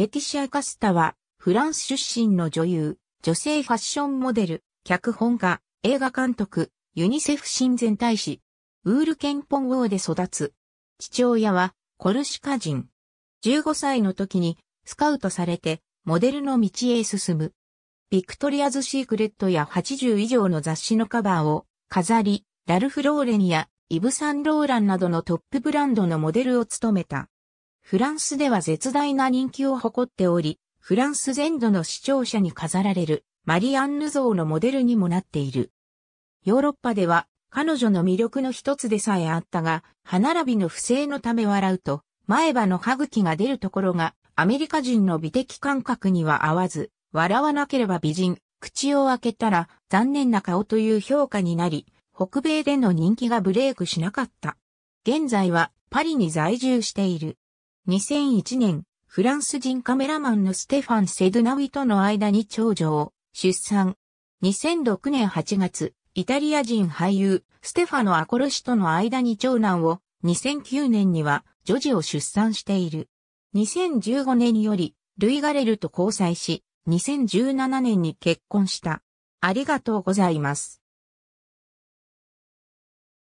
レティシア・カスタは、フランス出身の女優、女性ファッションモデル、脚本家、映画監督、ユニセフ親善大使、ウールケンポン王で育つ。父親は、コルシカ人。15歳の時に、スカウトされて、モデルの道へ進む。ビクトリアズ・シークレットや80以上の雑誌のカバーを、飾り、ラルフ・ローレンや、イブ・サンローランなどのトップブランドのモデルを務めた。フランスでは絶大な人気を誇っており、フランス全土の視聴者に飾られるマリアンヌ像のモデルにもなっている。ヨーロッパでは彼女の魅力の一つでさえあったが、歯並びの不正のため笑うと、前歯の歯茎が出るところがアメリカ人の美的感覚には合わず、笑わなければ美人、口を開けたら残念な顔という評価になり、北米での人気がブレイクしなかった。現在はパリに在住している。2001年、フランス人カメラマンのステファン・セドナウィとの間に長女を出産。2006年8月、イタリア人俳優、ステファのアコロ氏との間に長男を、2009年には、女児を出産している。2015年より、ルイ・ガレルと交際し、2017年に結婚した。ありがとうございます。